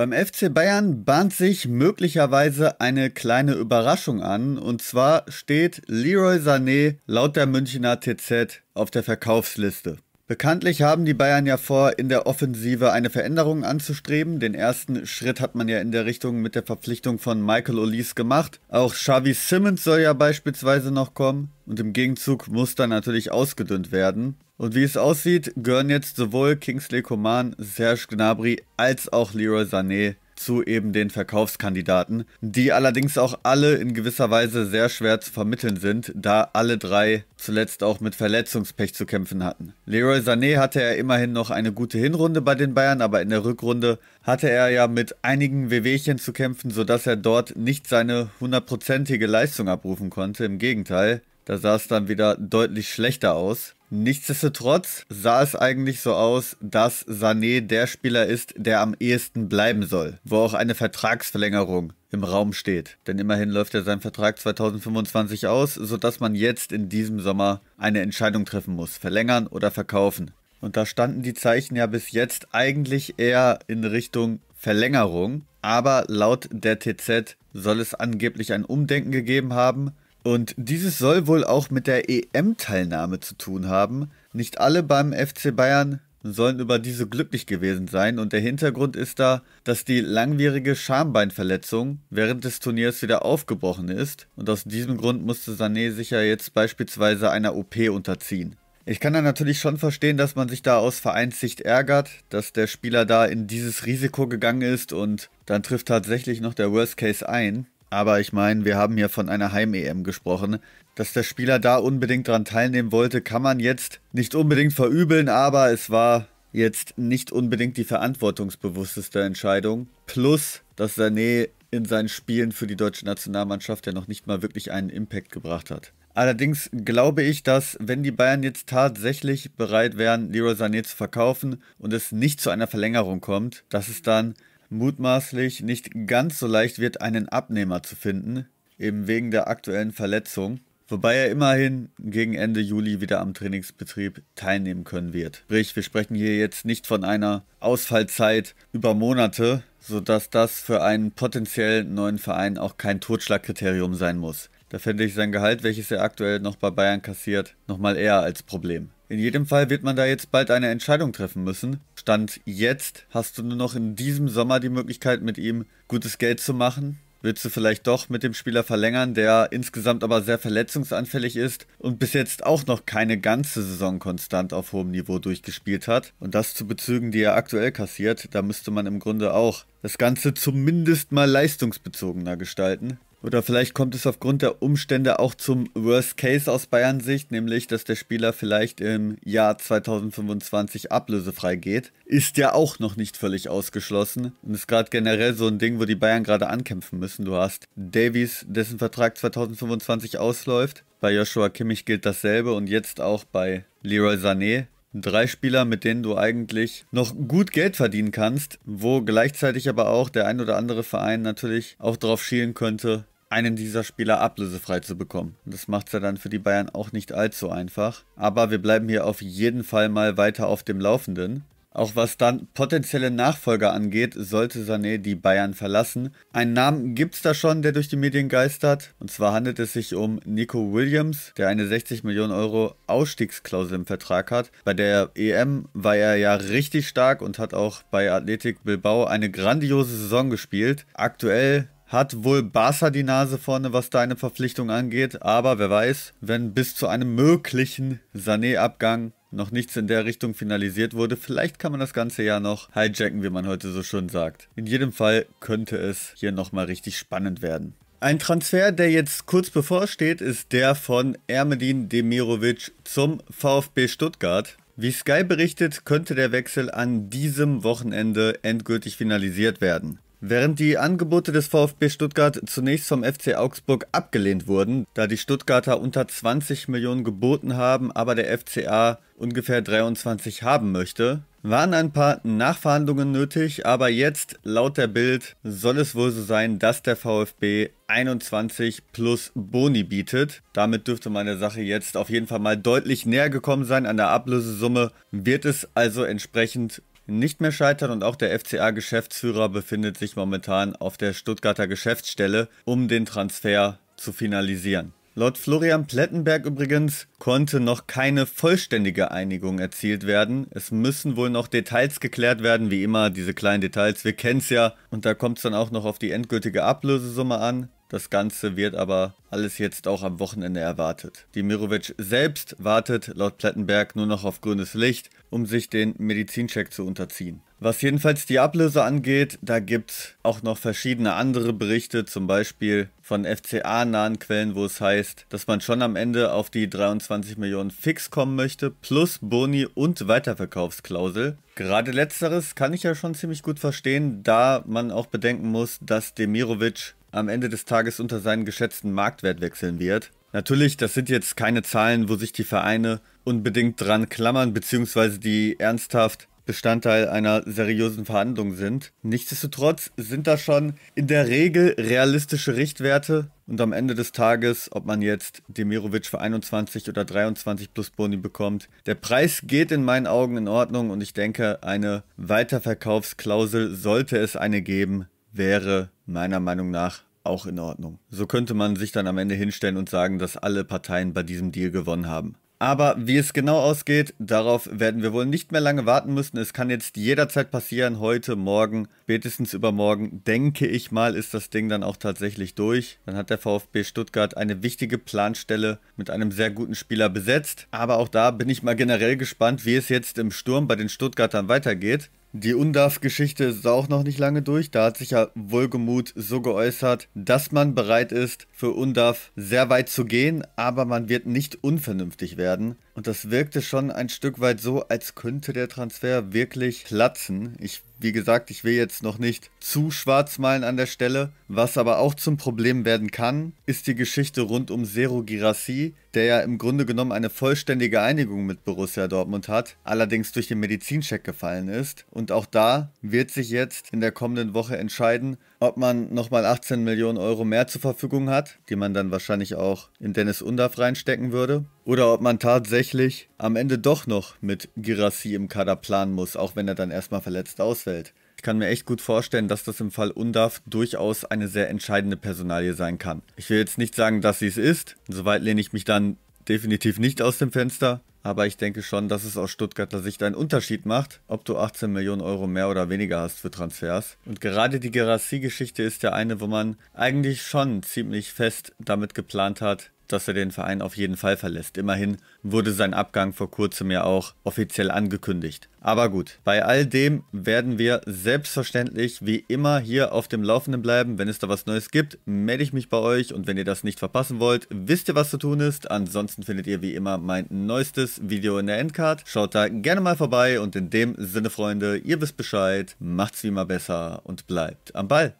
Beim FC Bayern bahnt sich möglicherweise eine kleine Überraschung an. Und zwar steht Leroy Sané laut der Münchner TZ auf der Verkaufsliste. Bekanntlich haben die Bayern ja vor, in der Offensive eine Veränderung anzustreben. Den ersten Schritt hat man ja in der Richtung mit der Verpflichtung von Michael Olis gemacht. Auch Xavi Simmons soll ja beispielsweise noch kommen. Und im Gegenzug muss dann natürlich ausgedünnt werden. Und wie es aussieht, gehören jetzt sowohl Kingsley Coman, Serge Gnabry als auch Leroy Sané zu eben den Verkaufskandidaten, die allerdings auch alle in gewisser Weise sehr schwer zu vermitteln sind, da alle drei zuletzt auch mit Verletzungspech zu kämpfen hatten. Leroy Sané hatte ja immerhin noch eine gute Hinrunde bei den Bayern, aber in der Rückrunde hatte er ja mit einigen Wehwehchen zu kämpfen, sodass er dort nicht seine hundertprozentige Leistung abrufen konnte. Im Gegenteil, da sah es dann wieder deutlich schlechter aus. Nichtsdestotrotz sah es eigentlich so aus, dass Sané der Spieler ist, der am ehesten bleiben soll, wo auch eine Vertragsverlängerung im Raum steht. Denn immerhin läuft ja sein Vertrag 2025 aus, sodass man jetzt in diesem Sommer eine Entscheidung treffen muss, verlängern oder verkaufen. Und da standen die Zeichen ja bis jetzt eigentlich eher in Richtung Verlängerung, aber laut der TZ soll es angeblich ein Umdenken gegeben haben und dieses soll wohl auch mit der EM-Teilnahme zu tun haben. Nicht alle beim FC Bayern sollen über diese glücklich gewesen sein und der Hintergrund ist da, dass die langwierige Schambeinverletzung während des Turniers wieder aufgebrochen ist und aus diesem Grund musste Sané sich ja jetzt beispielsweise einer OP unterziehen. Ich kann da natürlich schon verstehen, dass man sich da aus Vereinssicht ärgert, dass der Spieler da in dieses Risiko gegangen ist und dann trifft tatsächlich noch der Worst Case ein. Aber ich meine, wir haben hier von einer Heim-EM gesprochen. Dass der Spieler da unbedingt dran teilnehmen wollte, kann man jetzt nicht unbedingt verübeln, aber es war jetzt nicht unbedingt die verantwortungsbewussteste Entscheidung. Plus, dass Sané in seinen Spielen für die deutsche Nationalmannschaft ja noch nicht mal wirklich einen Impact gebracht hat. Allerdings glaube ich, dass wenn die Bayern jetzt tatsächlich bereit wären, Leroy Sané zu verkaufen und es nicht zu einer Verlängerung kommt, dass es dann mutmaßlich nicht ganz so leicht wird, einen Abnehmer zu finden, eben wegen der aktuellen Verletzung, wobei er immerhin gegen Ende Juli wieder am Trainingsbetrieb teilnehmen können wird. Sprich, wir sprechen hier jetzt nicht von einer Ausfallzeit über Monate, sodass das für einen potenziellen neuen Verein auch kein Totschlagkriterium sein muss. Da fände ich sein Gehalt, welches er aktuell noch bei Bayern kassiert, nochmal eher als Problem. In jedem Fall wird man da jetzt bald eine Entscheidung treffen müssen. Stand jetzt hast du nur noch in diesem Sommer die Möglichkeit, mit ihm gutes Geld zu machen. Willst du vielleicht doch mit dem Spieler verlängern, der insgesamt aber sehr verletzungsanfällig ist und bis jetzt auch noch keine ganze Saison konstant auf hohem Niveau durchgespielt hat? Und das zu Bezügen, die er aktuell kassiert, da müsste man im Grunde auch das Ganze zumindest mal leistungsbezogener gestalten. Oder vielleicht kommt es aufgrund der Umstände auch zum Worst Case aus Bayern Sicht, nämlich dass der Spieler vielleicht im Jahr 2025 ablösefrei geht. Ist ja auch noch nicht völlig ausgeschlossen und ist gerade generell so ein Ding, wo die Bayern gerade ankämpfen müssen. Du hast Davies, dessen Vertrag 2025 ausläuft. Bei Joshua Kimmich gilt dasselbe und jetzt auch bei Leroy Sané, Drei Spieler, mit denen du eigentlich noch gut Geld verdienen kannst, wo gleichzeitig aber auch der ein oder andere Verein natürlich auch drauf schielen könnte, einen dieser Spieler ablösefrei zu bekommen. Das macht es ja dann für die Bayern auch nicht allzu einfach. Aber wir bleiben hier auf jeden Fall mal weiter auf dem Laufenden. Auch was dann potenzielle Nachfolger angeht, sollte Sané die Bayern verlassen. Einen Namen gibt es da schon, der durch die Medien geistert. Und zwar handelt es sich um Nico Williams, der eine 60 Millionen Euro Ausstiegsklausel im Vertrag hat. Bei der EM war er ja richtig stark und hat auch bei Athletic Bilbao eine grandiose Saison gespielt. Aktuell hat wohl Barca die Nase vorne, was deine Verpflichtung angeht. Aber wer weiß, wenn bis zu einem möglichen Sané-Abgang noch nichts in der Richtung finalisiert wurde, vielleicht kann man das ganze Jahr noch hijacken, wie man heute so schön sagt. In jedem Fall könnte es hier nochmal richtig spannend werden. Ein Transfer, der jetzt kurz bevorsteht, ist der von Ermedin Demirovic zum VfB Stuttgart. Wie Sky berichtet, könnte der Wechsel an diesem Wochenende endgültig finalisiert werden. Während die Angebote des VfB Stuttgart zunächst vom FC Augsburg abgelehnt wurden, da die Stuttgarter unter 20 Millionen geboten haben, aber der FCA ungefähr 23 haben möchte, waren ein paar Nachverhandlungen nötig, aber jetzt laut der Bild soll es wohl so sein, dass der VfB 21 plus Boni bietet. Damit dürfte meine Sache jetzt auf jeden Fall mal deutlich näher gekommen sein an der Ablösesumme, wird es also entsprechend nicht mehr scheitern und auch der FCA-Geschäftsführer befindet sich momentan auf der Stuttgarter Geschäftsstelle, um den Transfer zu finalisieren. Laut Florian Plettenberg übrigens konnte noch keine vollständige Einigung erzielt werden. Es müssen wohl noch Details geklärt werden, wie immer, diese kleinen Details, wir kennen es ja. Und da kommt es dann auch noch auf die endgültige Ablösesumme an. Das Ganze wird aber alles jetzt auch am Wochenende erwartet. Demirovic selbst wartet laut Plettenberg nur noch auf grünes Licht, um sich den Medizincheck zu unterziehen. Was jedenfalls die Ablöse angeht, da gibt es auch noch verschiedene andere Berichte, zum Beispiel von FCA-nahen Quellen, wo es heißt, dass man schon am Ende auf die 23 Millionen fix kommen möchte, plus Boni und Weiterverkaufsklausel. Gerade letzteres kann ich ja schon ziemlich gut verstehen, da man auch bedenken muss, dass Demirovic am Ende des Tages unter seinen geschätzten Marktwert wechseln wird. Natürlich, das sind jetzt keine Zahlen, wo sich die Vereine unbedingt dran klammern, beziehungsweise die ernsthaft Bestandteil einer seriösen Verhandlung sind. Nichtsdestotrotz sind da schon in der Regel realistische Richtwerte und am Ende des Tages, ob man jetzt Demirovic für 21 oder 23 plus Boni bekommt, der Preis geht in meinen Augen in Ordnung und ich denke, eine Weiterverkaufsklausel sollte es eine geben, wäre meiner Meinung nach auch in Ordnung. So könnte man sich dann am Ende hinstellen und sagen, dass alle Parteien bei diesem Deal gewonnen haben. Aber wie es genau ausgeht, darauf werden wir wohl nicht mehr lange warten müssen. Es kann jetzt jederzeit passieren, heute, morgen, spätestens übermorgen, denke ich mal, ist das Ding dann auch tatsächlich durch. Dann hat der VfB Stuttgart eine wichtige Planstelle mit einem sehr guten Spieler besetzt. Aber auch da bin ich mal generell gespannt, wie es jetzt im Sturm bei den Stuttgartern weitergeht. Die UNDAF-Geschichte ist auch noch nicht lange durch. Da hat sich ja Wohlgemut so geäußert, dass man bereit ist, für UNDAF sehr weit zu gehen, aber man wird nicht unvernünftig werden. Und das wirkte schon ein Stück weit so, als könnte der Transfer wirklich platzen. Ich wie gesagt, ich will jetzt noch nicht zu schwarz malen an der Stelle. Was aber auch zum Problem werden kann, ist die Geschichte rund um Zero Girassi, der ja im Grunde genommen eine vollständige Einigung mit Borussia Dortmund hat, allerdings durch den Medizincheck gefallen ist. Und auch da wird sich jetzt in der kommenden Woche entscheiden, ob man nochmal 18 Millionen Euro mehr zur Verfügung hat, die man dann wahrscheinlich auch in Dennis Undorf reinstecken würde, oder ob man tatsächlich am Ende doch noch mit Girassi im Kader planen muss, auch wenn er dann erstmal verletzt ausfällt. Ich kann mir echt gut vorstellen, dass das im Fall Undav durchaus eine sehr entscheidende Personalie sein kann. Ich will jetzt nicht sagen, dass sie es ist. Soweit lehne ich mich dann definitiv nicht aus dem Fenster. Aber ich denke schon, dass es aus Stuttgarter Sicht einen Unterschied macht, ob du 18 Millionen Euro mehr oder weniger hast für Transfers. Und gerade die Gerassi-Geschichte ist ja eine, wo man eigentlich schon ziemlich fest damit geplant hat, dass er den Verein auf jeden Fall verlässt. Immerhin wurde sein Abgang vor kurzem ja auch offiziell angekündigt. Aber gut, bei all dem werden wir selbstverständlich wie immer hier auf dem Laufenden bleiben. Wenn es da was Neues gibt, melde ich mich bei euch und wenn ihr das nicht verpassen wollt, wisst ihr, was zu tun ist. Ansonsten findet ihr wie immer mein neuestes Video in der Endcard. Schaut da gerne mal vorbei und in dem Sinne, Freunde, ihr wisst Bescheid, macht's wie immer besser und bleibt am Ball.